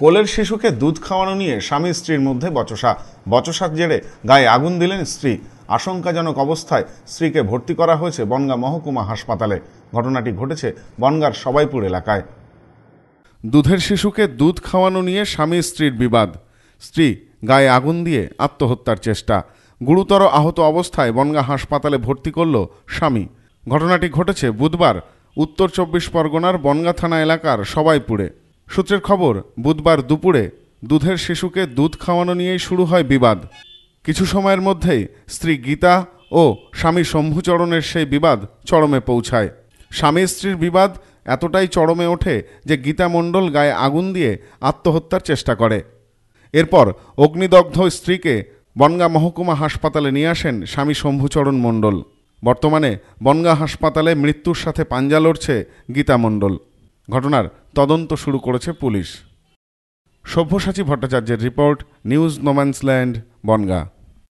কোলের শিশুকে দুধ খাওয়ানো নিয়ে স্বামী স্ত্রীর মধ্যে বচসা বচসার জেরে গায়ে আগুন দিলেন স্ত্রী আশঙ্কাজনক অবস্থায় স্ত্রীকে ভর্তি করা হয়েছে বনগা মহকুমা হাসপাতালে ঘটনাটি ঘটেছে বনগার সবাইপুর এলাকায় দুধের শিশুকে দুধ খাওয়ানো নিয়ে স্বামী স্ত্রীর বিবাদ স্ত্রী গায়ে আগুন দিয়ে আত্মহত্যার চেষ্টা গুরুতর আহত অবস্থায় বনগা হাসপাতালে ভর্তি করল স্বামী ঘটনাটি ঘটেছে বুধবার উত্তর চব্বিশ পরগনার বনগা থানা এলাকার সবাইপুরে সূত্রের খবর বুধবার দুপুরে দুধের শিশুকে দুধ খাওয়ানো নিয়েই শুরু হয় বিবাদ কিছু সময়ের মধ্যেই স্ত্রী গীতা ও স্বামী শম্ভুচরণের সেই বিবাদ চরমে পৌঁছায় স্বামী স্ত্রীর বিবাদ এতটাই চরমে ওঠে যে গীতা মণ্ডল গায়ে আগুন দিয়ে আত্মহত্যার চেষ্টা করে এরপর অগ্নিদগ্ধ স্ত্রীকে বনগা মহকুমা হাসপাতালে নিয়ে আসেন স্বামী শম্ভুচরণ মণ্ডল বর্তমানে বনগা হাসপাতালে মৃত্যুর সাথে পাঞ্জা লড়ছে গীতা মণ্ডল ঘটনার তদন্ত শুরু করেছে পুলিশ সভ্যসাচী ভট্টাচার্যের রিপোর্ট নিউজ নোম্যান্সল্যান্ড বনগা